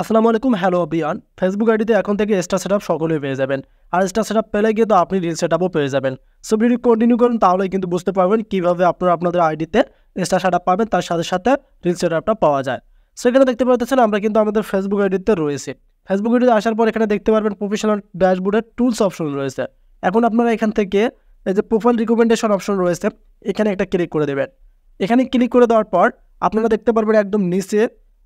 আসসালামু আলাইকুম হ্যালো বিয়ান ফেসবুক আইডিতে এখন থেকে স্টার সেট সকলেই পেয়ে যাবেন আর স্টার সেট পেলে গিয়ে তো আপনি রিল সেট পেয়ে যাবেন সো ভিডিও কন্টিনিউ করুন তাহলে কিন্তু বুঝতে পারবেন কীভাবে আপনারা আপনাদের আইডিতে স্টার সেট পাবেন তার সাথে সাথে রিল সেট পাওয়া যায় সেখানে দেখতে পাচ্ছেন আমরা কিন্তু আমাদের ফেসবুক আইডিতে রয়েছে ফেসবুক আইডিতে আসার পর এখানে দেখতে পারবেন প্রফেশনাল ড্যাশবোর্ডের টুলস অপশন রয়েছে এখন আপনারা এখান থেকে এই যে প্রোফাইল রিকমেন্ডেশন অপশন রয়েছে এখানে একটা ক্লিক করে দেবেন এখানে ক্লিক করে দেওয়ার পর আপনারা দেখতে পারবেন একদম নিচে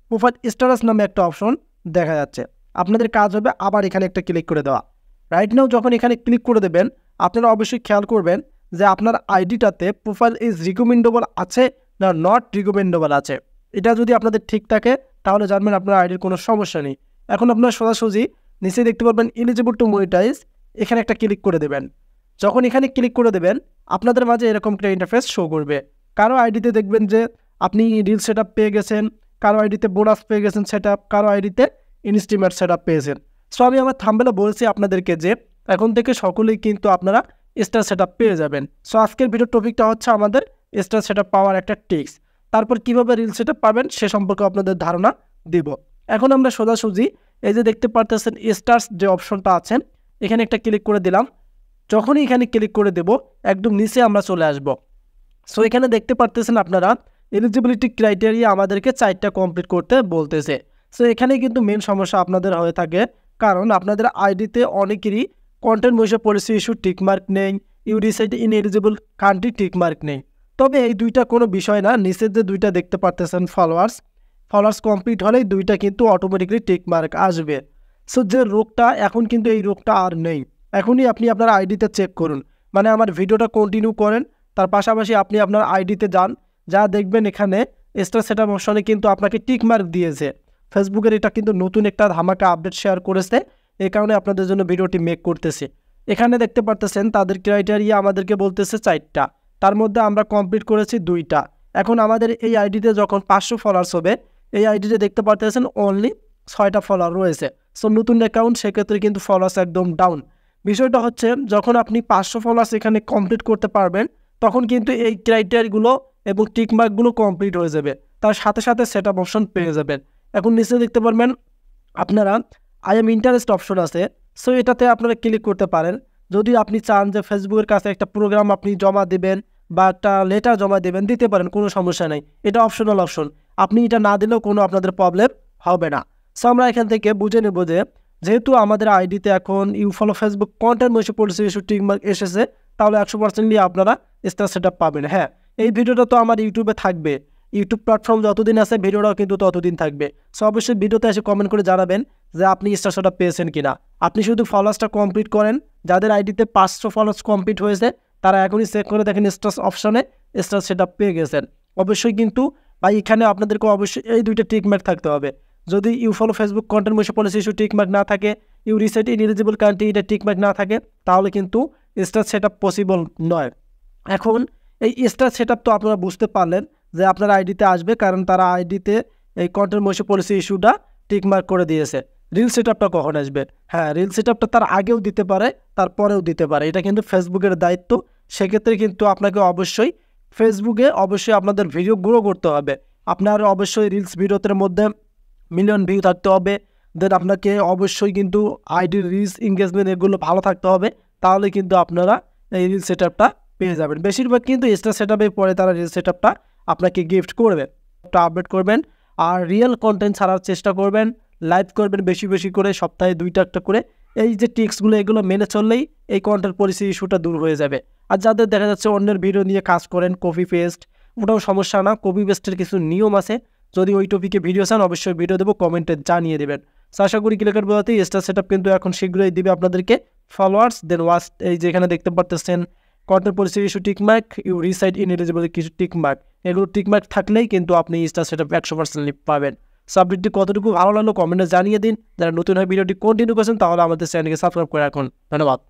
প্রোফাইল স্ট্যাটাস নামে একটা অপশন দেখা যাচ্ছে আপনাদের কাজ হবে আবার এখানে একটা ক্লিক করে দেওয়া রাইট নাও যখন এখানে ক্লিক করে দেবেন আপনারা অবশ্যই খেয়াল করবেন যে আপনার আইডিটাতে প্রোফাইল ইজ রিকমেন্ডেবল আছে না নট রিকমেন্ডেবল আছে এটা যদি আপনাদের ঠিক থাকে তাহলে জানবেন আপনার আইডির কোনো সমস্যা নেই এখন আপনার সোজাসুজি নিচে দেখতে পারবেন এলিজিবল টু মনিটাইজ এখানে একটা ক্লিক করে দেবেন যখন এখানে ক্লিক করে দেবেন আপনাদের মাঝে এরকম একটা ইন্টারফেস শো করবে কারো আইডিতে দেখবেন যে আপনি রিল সেট পেয়ে গেছেন কারো আইডিতে বোনাস পেয়ে গেছেন সেট আপ কারো আইডিতে ইনস্টিমেট সেট আপ পেয়েছেন সো আমি আমার থামবেলা বলেছি আপনাদেরকে যে এখন থেকে সকলেই কিন্তু আপনারা স্টার সেট পেয়ে যাবেন সো আজকের ভিডিও টপিকটা হচ্ছে আমাদের স্টার সেট পাওয়ার একটা টিক্স তারপর কিভাবে রিল সেট পাবেন সে সম্পর্কে আপনাদের ধারণা দিব এখন আমরা সোজাসুজি এই যে দেখতে পারতেছেন স্টার্স যে অপশনটা আছেন এখানে একটা ক্লিক করে দিলাম যখনই এখানে ক্লিক করে দেব একদম নিচে আমরা চলে আসব সো এখানে দেখতে পারতেছেন আপনারা এলিজিবিলিটি ক্রাইটেরিয়া আমাদেরকে চারটা কমপ্লিট করতে বলতেছে সো এখানে কিন্তু মেন সমস্যা আপনাদের হয়ে থাকে কারণ আপনাদের আইডিতে অনেকেরই কন্টেন্ট বৈশে পলিসি ইস্যু টিকমার্ক নেই you decide in eligible country tick mark নেই তবে এই দুইটা কোনো বিষয় না নিচের যে দুইটা দেখতে পারতেছেন ফলোয়ার্স ফলোয়ার্স কমপ্লিট হলেই দুইটা কিন্তু অটোমেটিকলি টিকমার্ক আসবে সো যে রোগটা এখন কিন্তু এই রোগটা আর নেই এখনই আপনি আপনার আইডিতে চেক করুন মানে আমার ভিডিওটা কন্টিনিউ করেন তার পাশাপাশি আপনি আপনার আইডিতে যান যা দেখবেন এখানে স্টার সেট আপ অপশনে কিন্তু আপনাকে টিক মার্ক দিয়েছে ফেসবুকের এটা কিন্তু নতুন একটা ধামাকা আপডেট শেয়ার করেছে এ কারণে আপনাদের জন্য ভিডিওটি মেক করতেছে এখানে দেখতে পারতেছেন তাদের ক্রাইটেরিয়া আমাদেরকে বলতেছে চারটা তার মধ্যে আমরা কমপ্লিট করেছি দুইটা এখন আমাদের এই আইডিতে যখন পাঁচশো ফলোয়ার্স হবে এই আইডিতে দেখতে পারতেছেন অনলি ছয়টা ফলোয়ার রয়েছে সো নতুন অ্যাকাউন্ট সেক্ষেত্রে কিন্তু ফলোয়ার্স একদম ডাউন বিষয়টা হচ্ছে যখন আপনি পাঁচশো ফলোয়ার্স এখানে কমপ্লিট করতে পারবেন তখন কিন্তু এই ক্রাইটেরিয়াগুলো এবং টিকমার্কগুলো কমপ্লিট হয়ে যাবে তার সাথে সাথে সেট আপ অপশন পেয়ে যাবেন এখন নিচে দেখতে পারবেন আপনারা আই এম ইন্টারেস্ট অপশন আছে সো এটাতে আপনারা ক্লিক করতে পারেন যদি আপনি চান যে ফেসবুকের কাছে একটা প্রোগ্রাম আপনি জমা দেবেন বা একটা লেটার জমা দেবেন দিতে পারেন কোনো সমস্যা নেই এটা অপশনাল অপশন আপনি এটা না দিলেও কোনো আপনাদের প্রবলেম হবে না সো আমরা এখান থেকে বুঝে নেব যে যেহেতু আমাদের আইডিতে এখন ইউফলো ফেসবুক কন্টেন্ট বসে পড়েছে টিকমার্ক এসেছে তাহলে একশো পার্সেন্টলি আপনারা স্টার সেট পাবেন হ্যাঁ এই ভিডিওটা তো আমার ইউটিউবে থাকবে ইউটিউব প্ল্যাটফর্ম যতদিন আছে ভিডিওটাও কিন্তু ততদিন থাকবে সো অবশ্যই ভিডিওতে এসে কমেন্ট করে জানাবেন যে আপনি স্টার সেট পেয়েছেন কিনা আপনি শুধু ফলোয়ার্সটা কমপ্লিট করেন যাদের আইডিতে পাঁচশো ফলোয়ার্স কমপ্লিট হয়েছে তারা এখনই চেক করে দেখেন স্টার অপশানে স্টার সেট পেয়ে গেছেন অবশ্যই কিন্তু বা এখানে আপনাদেরকে অবশ্যই এই দুইটা ট্রিটমেন্ট থাকতে হবে যদি ইউ ফলো ফেসবুক কন্টেন্ট বসে পলিসি ইস্যু টিকমার্ক না থাকে ইউ রিসেন্ট ইনএলিজিবল কান্ট্রি এটা টিকমার্ক না থাকে তাহলে কিন্তু স্টার সেট পসিবল নয় এখন এই স্টার সেট তো আপনারা বুঝতে পারলেন যে আপনার আইডিতে আসবে কারণ তারা আইডিতে এই কন্টেন্ট বসে পলিসি ইস্যুটা টিকমার্ক করে দিয়েছে রিল সেট আপটা কখন আসবে হ্যাঁ রিল সেট আপটা তার আগেও দিতে পারে তারপরেও দিতে পারে এটা কিন্তু ফেসবুকের দায়িত্ব সেক্ষেত্রে কিন্তু আপনাকে অবশ্যই ফেসবুকে অবশ্যই আপনাদের ভিডিও গ্রো করতে হবে আপনার অবশ্যই রিলস ভিডিওতের মধ্যে মিলিয়ন ভিউ থাকতে হবে দেন আপনাকে অবশ্যই কিন্তু আইডি রিলস এঙ্গেজমেন্ট এগুলো ভালো থাকতে হবে তাহলে কিন্তু আপনারা এই রিল সেট পেয়ে যাবেন বেশিরভাগ কিন্তু এক্সট্রা সেট পরে তারা রিল সেট আপনাকে গিফট করবে আপডেট করবেন আর রিয়েল কন্টেন্ট ছাড়ার চেষ্টা করবেন লাইভ করবেন বেশি বেশি করে সপ্তাহে দুইটা একটা করে এই যে টিক্সগুলো এগুলো মেনে চললেই এই কন্টেন্ট পলিসি ইস্যুটা দূর হয়ে যাবে আর যাদের দেখা যাচ্ছে অন্যের ভিডিও নিয়ে কাজ করেন কপি পেস্ট ওটাও সমস্যা না কপি পেস্টের কিছু নিয়ম আছে যদি ওই টপিকে ভিডিও চান অবশ্যই ভিডিও দেবো কমেন্টে জানিয়ে দেবেন সো আশা করি ক্লিকার বোঝাতে স্টার সেট কিন্তু এখন শীঘ্রই দিবে আপনাদেরকে ফলোয়ার্স দেন ওয়াস্ট এই যেখানে দেখতে পারতেছেন কন্টেন্ট পরিস্থিতি issue tick mark you reside eligible কিছু টিকমার্ক এগুলো টিকমার্ক থাকলেই কিন্তু আপনি স্টার সেট আপ একশো পার্সেন্ট পাবেন সাবজেক্টটি কতটুকু ভালো লাগলো কমেন্টে জানিয়ে দিন যারা নতুন হয় ভিডিওটি কন্টিনিউ করছেন তাহলে আমাদের চ্যানেলকে সাবস্ক্রাইব করে রাখুন ধন্যবাদ